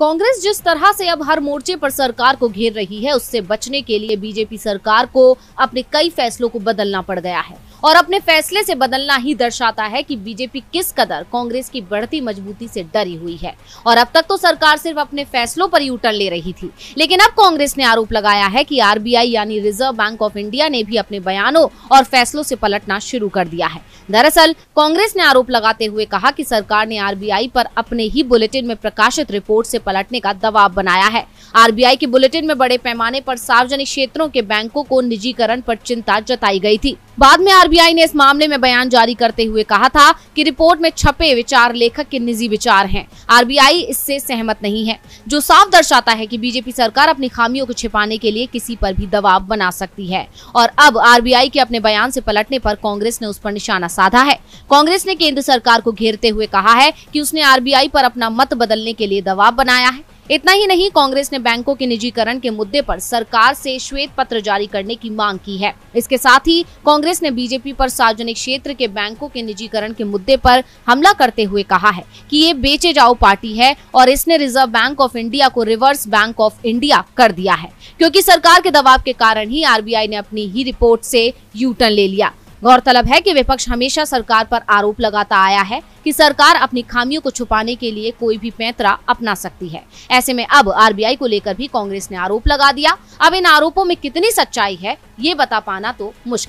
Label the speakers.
Speaker 1: कांग्रेस जिस तरह से अब हर मोर्चे पर सरकार को घेर रही है उससे बचने के लिए बीजेपी सरकार को अपने कई फैसलों को बदलना पड़ गया है और अपने फैसले से बदलना ही दर्शाता है कि बीजेपी किस कदर कांग्रेस की बढ़ती मजबूती से डरी हुई है और अब तक तो सरकार सिर्फ अपने फैसलों पर यूटर्न ले रही थी लेकिन अब कांग्रेस ने आरोप लगाया है कि आरबीआई यानी रिजर्व बैंक ऑफ इंडिया ने भी अपने बयानों और फैसलों से पलटना शुरू कर दिया है दरअसल कांग्रेस ने आरोप लगाते हुए कहा की सरकार ने आर पर अपने ही बुलेटिन में प्रकाशित रिपोर्ट से पलटने का दबाव बनाया है आर के बुलेटिन में बड़े पैमाने पर सार्वजनिक क्षेत्रों के बैंकों को निजीकरण पर चिंता जताई गई थी बाद में आर आरबीआई ने इस मामले में बयान जारी करते हुए कहा था कि रिपोर्ट में छपे विचार लेखक के निजी विचार हैं आरबीआई इससे सहमत नहीं है जो साफ दर्शाता है कि बीजेपी सरकार अपनी खामियों को छिपाने के लिए किसी पर भी दबाव बना सकती है और अब आरबीआई के अपने बयान से पलटने पर कांग्रेस ने उस पर निशाना साधा है कांग्रेस ने केंद्र सरकार को घेरते हुए कहा है की उसने आर पर अपना मत बदलने के लिए दबाव बनाया है इतना ही नहीं कांग्रेस ने बैंकों के निजीकरण के मुद्दे पर सरकार से श्वेत पत्र जारी करने की मांग की है इसके साथ ही कांग्रेस ने बीजेपी पर सार्वजनिक क्षेत्र के बैंकों के निजीकरण के मुद्दे पर हमला करते हुए कहा है कि ये बेचे जाओ पार्टी है और इसने रिजर्व बैंक ऑफ इंडिया को रिवर्स बैंक ऑफ इंडिया कर दिया है क्यूँकी सरकार के दबाव के कारण ही आर ने अपनी ही रिपोर्ट ऐसी यू टर्न ले लिया गौरतलब है कि विपक्ष हमेशा सरकार पर आरोप लगाता आया है कि सरकार अपनी खामियों को छुपाने के लिए कोई भी पैंतरा अपना सकती है ऐसे में अब आरबीआई को लेकर भी कांग्रेस ने आरोप लगा दिया अब इन आरोपों में कितनी सच्चाई है ये बता पाना तो मुश्किल